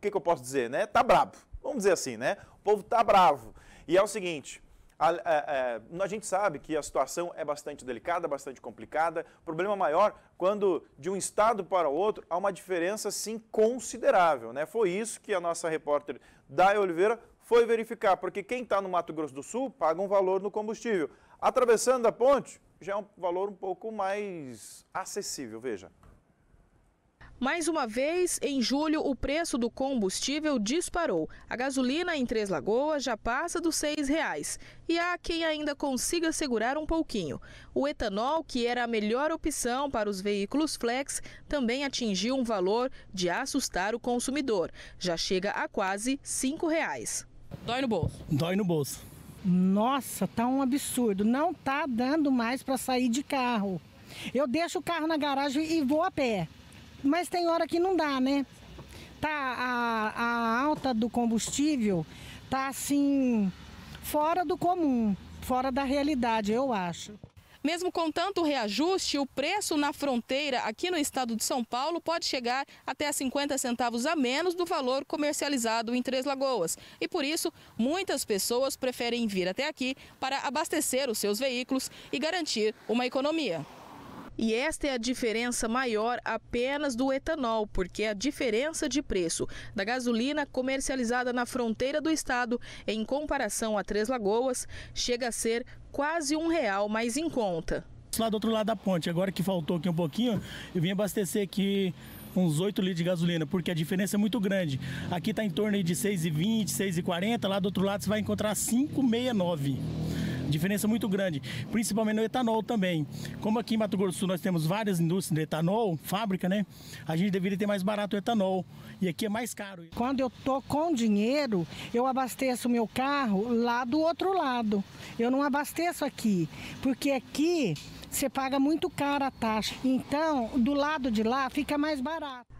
o que, que eu posso dizer, né? Tá bravo Vamos dizer assim, né? O povo tá bravo. E é o seguinte, a, a, a, a, gente sabe que a situação é bastante delicada, bastante complicada. problema maior quando de um estado para o outro há uma diferença sim considerável, né? Foi isso que a nossa repórter Day Oliveira foi verificar, porque quem está no Mato Grosso do Sul paga um valor no combustível. Atravessando a ponte já é um valor um pouco mais acessível, veja. Mais uma vez, em julho, o preço do combustível disparou. A gasolina em Três Lagoas já passa dos R$ 6,00 e há quem ainda consiga segurar um pouquinho. O etanol, que era a melhor opção para os veículos flex, também atingiu um valor de assustar o consumidor. Já chega a quase R$ 5,00. Dói no bolso? Dói no bolso. Nossa, tá um absurdo. Não tá dando mais para sair de carro. Eu deixo o carro na garagem e vou a pé. Mas tem hora que não dá, né? Tá, a, a alta do combustível tá assim, fora do comum, fora da realidade, eu acho. Mesmo com tanto reajuste, o preço na fronteira aqui no estado de São Paulo pode chegar até a 50 centavos a menos do valor comercializado em Três Lagoas. E por isso, muitas pessoas preferem vir até aqui para abastecer os seus veículos e garantir uma economia. E esta é a diferença maior apenas do etanol, porque a diferença de preço da gasolina comercializada na fronteira do estado em comparação a Três Lagoas chega a ser quase um real mais em conta. Lá do outro lado da ponte, agora que faltou aqui um pouquinho, eu vim abastecer aqui uns 8 litros de gasolina, porque a diferença é muito grande. Aqui está em torno de 6,20, 6,40, lá do outro lado você vai encontrar 5,69 diferença muito grande, principalmente no etanol também. Como aqui em Mato Grosso do Sul nós temos várias indústrias de etanol, fábrica, né? A gente deveria ter mais barato o etanol e aqui é mais caro. Quando eu tô com dinheiro, eu abasteço meu carro lá do outro lado. Eu não abasteço aqui, porque aqui você paga muito caro a taxa. Então, do lado de lá fica mais barato.